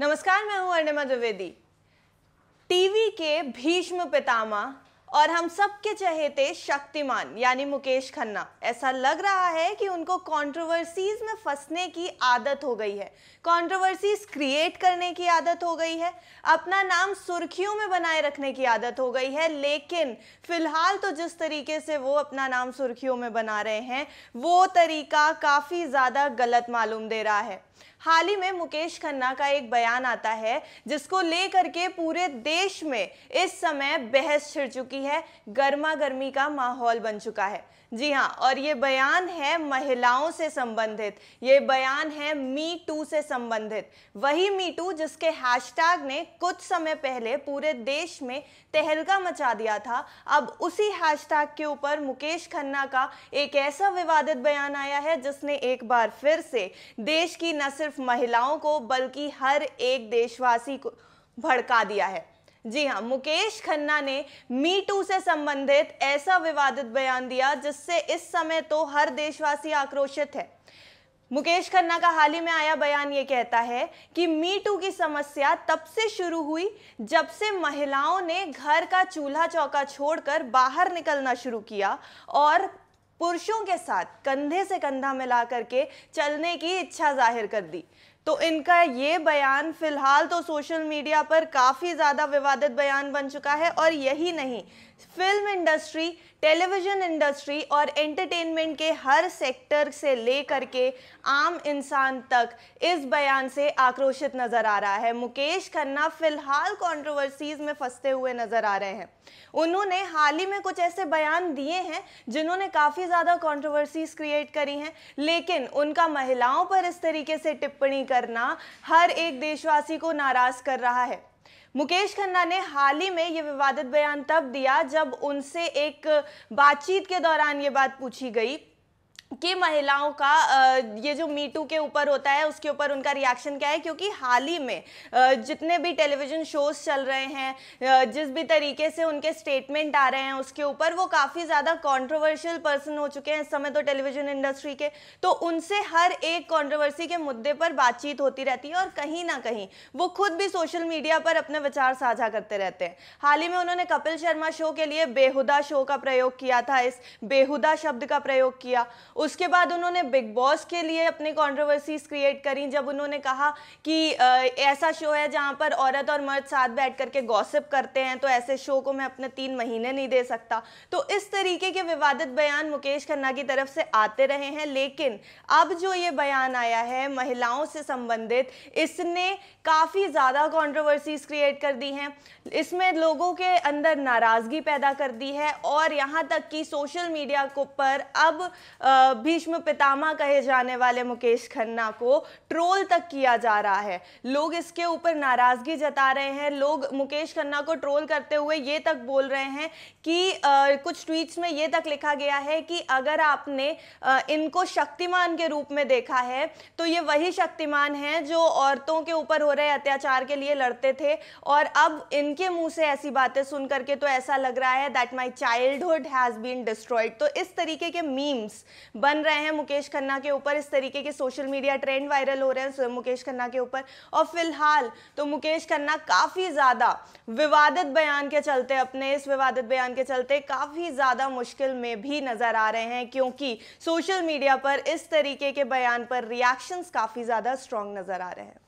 नमस्कार मैं हूं अर्णिमा द्विवेदी टीवी के भीष्म पितामह और हम सबके चहेते शक्तिमान यानी मुकेश खन्ना ऐसा लग रहा है कि उनको कंट्रोवर्सीज में फंसने की आदत हो गई है कंट्रोवर्सीज क्रिएट करने की आदत हो गई है अपना नाम सुर्खियों में बनाए रखने की आदत हो गई है लेकिन फिलहाल तो जिस तरीके से वो अपना नाम सुर्खियों में बना रहे हैं वो तरीका काफ़ी ज़्यादा गलत मालूम दे रहा है हाल ही में मुकेश खन्ना का एक बयान आता है जिसको लेकर के पूरे देश में इस समय बहस छिड़ चुकी रही है गर्मा गर्मी का माहौल बन चुका है जी हाँ और ये बयान है महिलाओं से संबंधित ये बयान है मी टू से संबंधित वही मी टू जिसके हैशटैग ने कुछ समय पहले पूरे देश में तहलका मचा दिया था अब उसी हैशटैग के ऊपर मुकेश खन्ना का एक ऐसा विवादित बयान आया है जिसने एक बार फिर से देश की न सिर्फ महिलाओं को बल्कि हर एक देशवासी को भड़का दिया है जी हाँ मुकेश खन्ना ने मी टू से संबंधित ऐसा विवादित बयान दिया जिससे इस समय तो हर देशवासी आक्रोशित है मुकेश खन्ना का हाल ही में आया बयान ये कहता है कि मी टू की समस्या तब से शुरू हुई जब से महिलाओं ने घर का चूल्हा चौका छोड़कर बाहर निकलना शुरू किया और पुरुषों के साथ कंधे से कंधा मिला करके चलने की इच्छा जाहिर कर दी तो इनका ये बयान फिलहाल तो सोशल मीडिया पर काफ़ी ज़्यादा विवादित बयान बन चुका है और यही नहीं फिल्म इंडस्ट्री टेलीविज़न इंडस्ट्री और एंटरटेनमेंट के हर सेक्टर से लेकर के आम इंसान तक इस बयान से आक्रोशित नज़र आ रहा है मुकेश खन्ना फिलहाल कंट्रोवर्सीज में फंसते हुए नज़र आ रहे हैं उन्होंने हाल ही में कुछ ऐसे बयान दिए हैं जिन्होंने काफ़ी ज़्यादा कॉन्ट्रोवर्सीज क्रिएट करी हैं लेकिन उनका महिलाओं पर इस तरीके से टिप्पणी कर करना हर एक देशवासी को नाराज कर रहा है मुकेश खन्ना ने हाल ही में ये विवादित बयान तब दिया जब उनसे एक बातचीत के दौरान ये बात पूछी गई कि महिलाओं का ये जो मीटू के ऊपर होता है उसके ऊपर उनका रिएक्शन क्या है क्योंकि हाल ही में जितने भी टेलीविज़न शोज चल रहे हैं जिस भी तरीके से उनके स्टेटमेंट आ रहे हैं उसके ऊपर वो काफ़ी ज़्यादा कॉन्ट्रोवर्शियल पर्सन हो चुके हैं इस समय तो टेलीविज़न इंडस्ट्री के तो उनसे हर एक कॉन्ट्रोवर्सी के मुद्दे पर बातचीत होती रहती है और कहीं ना कहीं वो खुद भी सोशल मीडिया पर अपने विचार साझा करते रहते हैं हाल ही में उन्होंने कपिल शर्मा शो के लिए बेहुदा शो का प्रयोग किया था इस बेहुदा शब्द का प्रयोग किया उसके बाद उन्होंने बिग बॉस के लिए अपने कॉन्ट्रोवर्सीज क्रिएट करी जब उन्होंने कहा कि ऐसा शो है जहाँ पर औरत और मर्द साथ बैठ करके गॉसिप करते हैं तो ऐसे शो को मैं अपने तीन महीने नहीं दे सकता तो इस तरीके के विवादित बयान मुकेश खन्ना की तरफ से आते रहे हैं लेकिन अब जो ये बयान आया है महिलाओं से संबंधित इसने काफ़ी ज़्यादा कॉन्ट्रोवर्सीज क्रिएट कर दी हैं इसमें लोगों के अंदर नाराज़गी पैदा कर दी है और यहाँ तक कि सोशल मीडिया को पर अब आ, भीष्म पितामह कहे जाने वाले मुकेश खन्ना को ट्रोल तक किया जा रहा है लोग इसके ऊपर नाराज़गी जता रहे हैं लोग मुकेश खन्ना को ट्रोल करते हुए ये तक बोल रहे हैं कि कुछ ट्वीट्स में ये तक लिखा गया है कि अगर आपने इनको शक्तिमान के रूप में देखा है तो ये वही शक्तिमान हैं जो औरतों के ऊपर हो रहे अत्याचार के लिए लड़ते थे और अब इनके मुंह से ऐसी बातें सुन करके तो ऐसा लग रहा है that my childhood has been destroyed तो इस तरीके के मीम्स बन रहे हैं मुकेश खन्ना के ऊपर इस तरीके के सोशल मीडिया ट्रेंड वायरल हो रहे हैं मुकेश खन्ना के ऊपर और फिलहाल तो मुकेश खन्ना काफ़ी ज़्यादा विवादित बयान के चलते अपने इस विवादित बयान के चलते काफ़ी ज़्यादा मुश्किल में भी नज़र आ रहे हैं क्योंकि सोशल मीडिया पर इस तरीके के बयान पर रिएक्शंस काफ़ी ज़्यादा स्ट्रॉन्ग नज़र आ रहे हैं